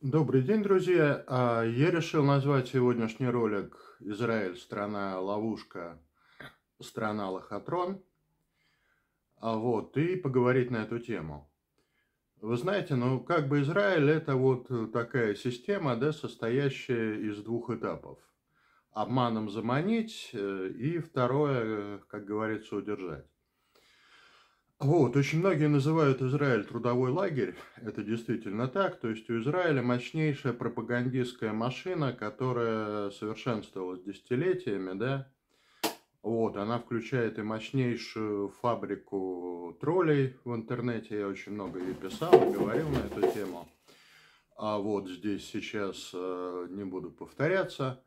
Добрый день, друзья! А, я решил назвать сегодняшний ролик «Израиль. Страна ловушка. Страна лохотрон». А, вот, и поговорить на эту тему. Вы знаете, ну, как бы Израиль – это вот такая система, да, состоящая из двух этапов. Обманом заманить э, и второе, э, как говорится, удержать. Вот, очень многие называют Израиль трудовой лагерь. Это действительно так. То есть у Израиля мощнейшая пропагандистская машина, которая совершенствовалась десятилетиями, да. Вот, она включает и мощнейшую фабрику троллей в интернете. Я очень много ей писал, говорил на эту тему. А вот здесь сейчас э, не буду повторяться.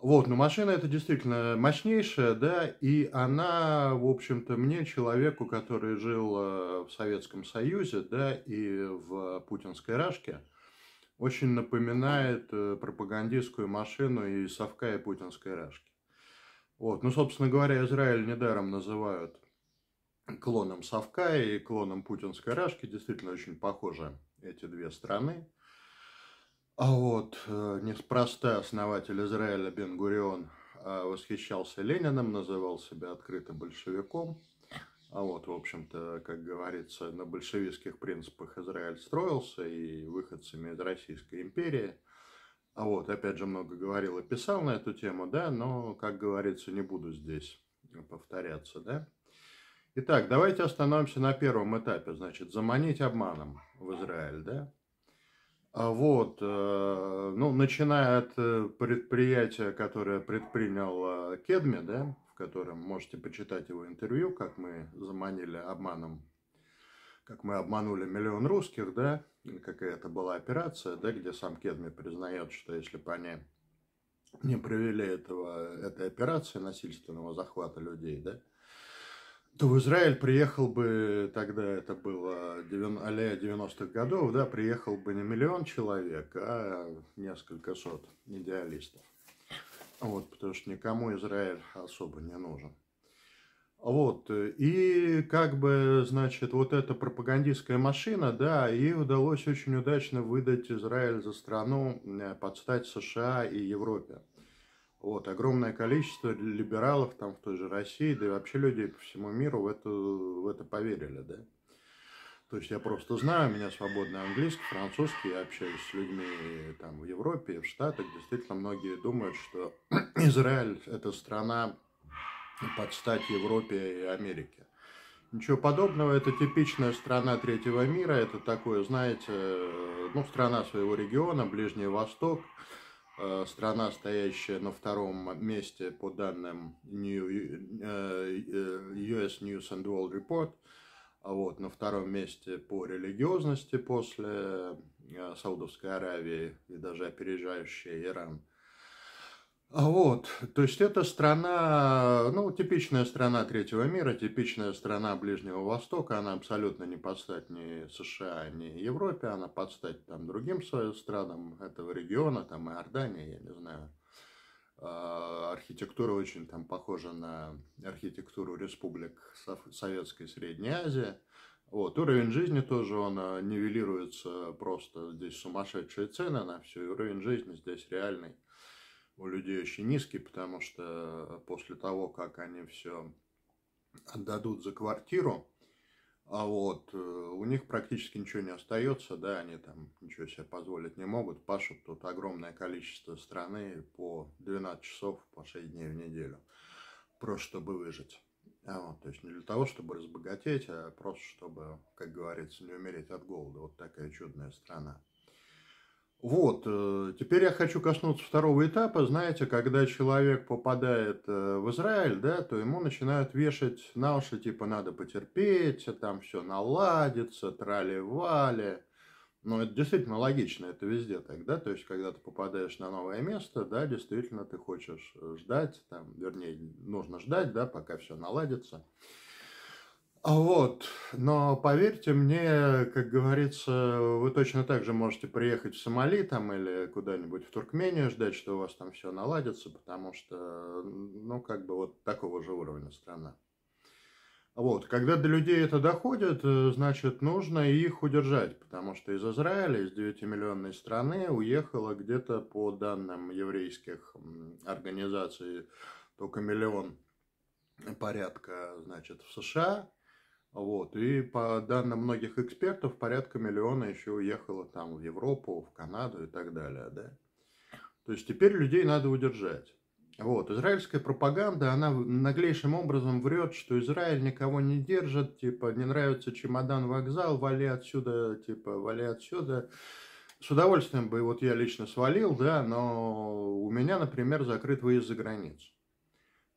Вот, но машина это действительно мощнейшая, да, и она, в общем-то, мне, человеку, который жил э, в Советском Союзе, да, и в путинской Рашке, очень напоминает э, пропагандистскую машину и совка, и путинской Рашки. Вот, ну, собственно говоря, Израиль недаром называют клоном совка и клоном путинской Рашки, действительно очень похожи эти две страны. А вот э, неспроста основатель Израиля бен э, восхищался Лениным, называл себя открытым большевиком. А вот, в общем-то, как говорится, на большевистских принципах Израиль строился и выходцами из Российской империи. А вот, опять же, много говорил и писал на эту тему, да, но, как говорится, не буду здесь повторяться, да. Итак, давайте остановимся на первом этапе, значит, заманить обманом в Израиль, да. А вот, э, ну, начиная от э, предприятия, которое предпринял э, Кедми, да, в котором можете почитать его интервью, как мы заманили обманом, как мы обманули миллион русских, да, какая это была операция, да, где сам Кедми признает, что если бы они не провели этого, этой операции насильственного захвата людей, да, то в Израиль приехал бы, тогда это было а-ля 90-х годов, да, приехал бы не миллион человек, а несколько сот идеалистов. Вот, потому что никому Израиль особо не нужен. Вот, и как бы, значит, вот эта пропагандистская машина, да, ей удалось очень удачно выдать Израиль за страну э, под стать США и Европе. Вот, огромное количество либералов там в той же России, да и вообще люди по всему миру в это, в это поверили, да. То есть я просто знаю, у меня свободный английский, французский, я общаюсь с людьми там в Европе, в Штатах. Действительно, многие думают, что Израиль – это страна под стать Европе и Америке. Ничего подобного, это типичная страна третьего мира, это такое, знаете, ну, страна своего региона, Ближний Восток – Э, страна, стоящая на втором месте по данным New, э, э, US News and World Report, а вот, на втором месте по религиозности после Саудовской Аравии и даже опережающая Иран. А вот, то есть это страна, ну, типичная страна третьего мира, типичная страна Ближнего Востока, она абсолютно не под стать ни США, ни Европе, она под стать там другим своим странам этого региона, там Иордания, я не знаю. А, архитектура очень там похожа на архитектуру республик Советской Средней Азии. Вот, уровень жизни тоже, он а, нивелируется просто, здесь сумасшедшие цены на все, уровень жизни здесь реальный у людей очень низкий, потому что э, после того, как они все отдадут за квартиру, а вот э, у них практически ничего не остается, да, они там ничего себе позволить не могут, пашут тут огромное количество страны по 12 часов, по 6 дней в неделю, просто чтобы выжить. А вот, то есть не для того, чтобы разбогатеть, а просто чтобы, как говорится, не умереть от голода. Вот такая чудная страна. Вот, э, теперь я хочу коснуться второго этапа. Знаете, когда человек попадает э, в Израиль, да, то ему начинают вешать на уши, типа, надо потерпеть, а там все наладится, трали-вали. Но ну, это действительно логично, это везде так, да, то есть, когда ты попадаешь на новое место, да, действительно, ты хочешь э, ждать, там, вернее, нужно ждать, да, пока все наладится. Вот, но поверьте мне, как говорится, вы точно так же можете приехать в Сомали там или куда-нибудь в Туркмению, ждать, что у вас там все наладится, потому что, ну, как бы вот такого же уровня страна. Вот, когда до людей это доходит, э, значит, нужно их удержать, потому что из Израиля, из 9-миллионной страны уехало где-то, по данным еврейских организаций, только миллион э, порядка, значит, в США, вот. И по данным многих экспертов, порядка миллиона еще уехало там в Европу, в Канаду и так далее. Да? То есть теперь людей надо удержать. Вот. Израильская пропаганда, она наглейшим образом врет, что Израиль никого не держит, типа, не нравится чемодан, вокзал, вали отсюда, типа, вали отсюда. С удовольствием бы вот я лично свалил, да, но у меня, например, закрыт выезд за границу.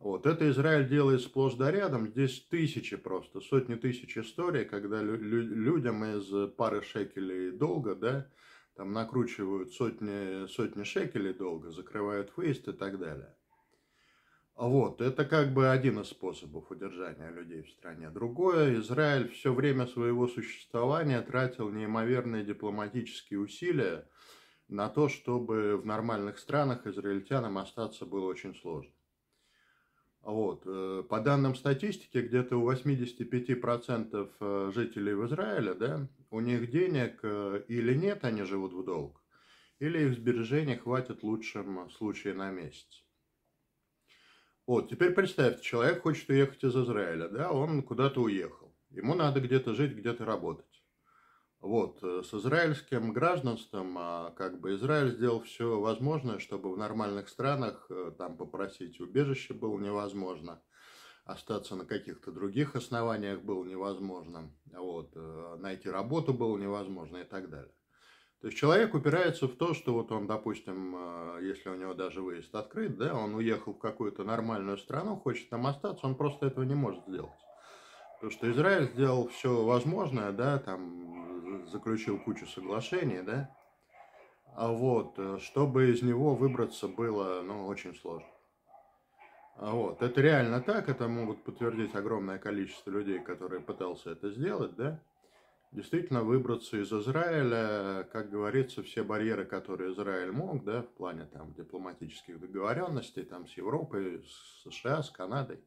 Вот. Это Израиль делает сплошь да рядом. Здесь тысячи просто, сотни тысяч историй, когда лю людям из пары шекелей долга, да, там накручивают сотни, сотни шекелей долго, закрывают выезд и так далее. А вот, это как бы один из способов удержания людей в стране. Другое, Израиль все время своего существования тратил неимоверные дипломатические усилия на то, чтобы в нормальных странах израильтянам остаться было очень сложно. Вот. Э, по данным статистики, где-то у 85% э, жителей в Израиле, да, у них денег э, или нет, они живут в долг, или их сбережения хватит в лучшем случае на месяц. Вот, теперь представьте, человек хочет уехать из Израиля, да, он куда-то уехал. Ему надо где-то жить, где-то работать. Вот, э, с израильским гражданством, а как бы Израиль сделал все возможное, чтобы в нормальных странах э, там попросить убежище было невозможно, остаться на каких-то других основаниях было невозможно, вот, э, найти работу было невозможно и так далее. То есть человек упирается в то, что вот он, допустим, если у него даже выезд открыт, да, он уехал в какую-то нормальную страну, хочет там остаться, он просто этого не может сделать. Потому что Израиль сделал все возможное, да, там заключил кучу соглашений, да, а вот, э, чтобы из него выбраться было, ну, очень сложно. А вот, это реально так, это могут подтвердить огромное количество людей, которые пытался это сделать, да. Действительно, выбраться из Израиля, как говорится, все барьеры, которые Израиль мог, да, в плане там дипломатических договоренностей, там с Европой, с США, с Канадой,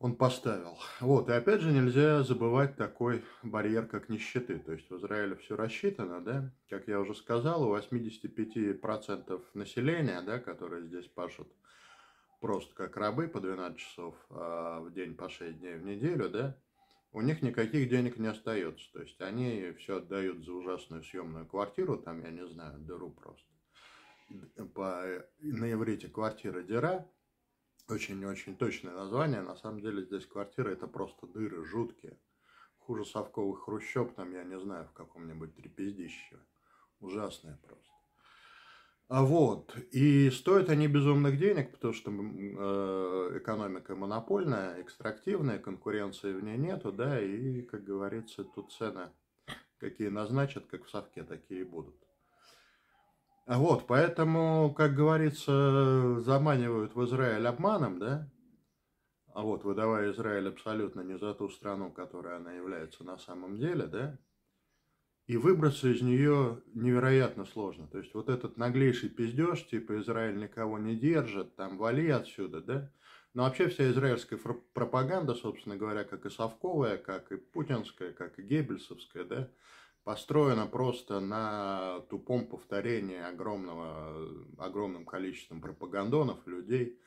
он поставил. Вот, и опять же нельзя забывать такой барьер, как нищеты. То есть в Израиле все рассчитано, да, как я уже сказал, у 85% населения, да, которые здесь пашут просто как рабы по 12 часов а в день, по 6 дней в неделю, да, у них никаких денег не остается. То есть они все отдают за ужасную съемную квартиру, там, я не знаю, дыру просто. По, на иврите квартира дира, очень-очень точное название. На самом деле здесь квартиры это просто дыры жуткие. Хуже совковых хрущоб там, я не знаю, в каком-нибудь трепездище. Ужасное просто. А вот, и стоят они безумных денег, потому что э, экономика монопольная, экстрактивная, конкуренции в ней нету, да, и, как говорится, тут цены какие назначат, как в совке, такие и будут. Вот, поэтому, как говорится, заманивают в Израиль обманом, да? А вот, выдавая Израиль абсолютно не за ту страну, которая она является на самом деле, да? И выбраться из нее невероятно сложно. То есть, вот этот наглейший пиздеж, типа Израиль никого не держит, там вали отсюда, да? Но вообще вся израильская пропаганда, собственно говоря, как и совковая, как и путинская, как и геббельсовская, да, построена просто на тупом повторении огромного, огромным количеством пропагандонов, людей,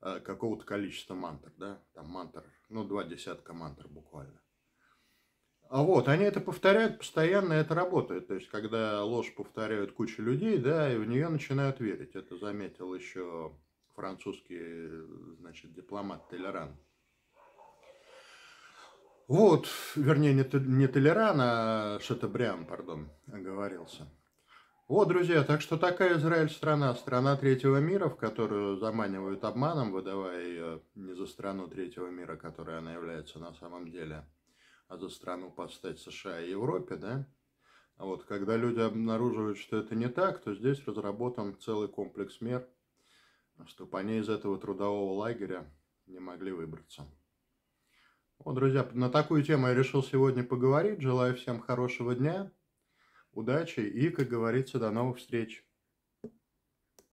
э, какого-то количества мантр, да, там мантр, ну, два десятка мантр буквально. А вот, они это повторяют постоянно, это работает. То есть, когда ложь повторяют куча людей, да, и в нее начинают верить. Это заметил еще французский, э, значит, дипломат Телеран. Вот, вернее, не, не Толеран, а Шатабриан, пардон, оговорился. Вот, друзья, так что такая Израиль страна, страна третьего мира, в которую заманивают обманом, выдавая ее не за страну третьего мира, которой она является на самом деле, а за страну подстать США и Европе, да? А вот когда люди обнаруживают, что это не так, то здесь разработан целый комплекс мер, чтобы они из этого трудового лагеря не могли выбраться. Вот, друзья, на такую тему я решил сегодня поговорить. Желаю всем хорошего дня, удачи и, как говорится, до новых встреч.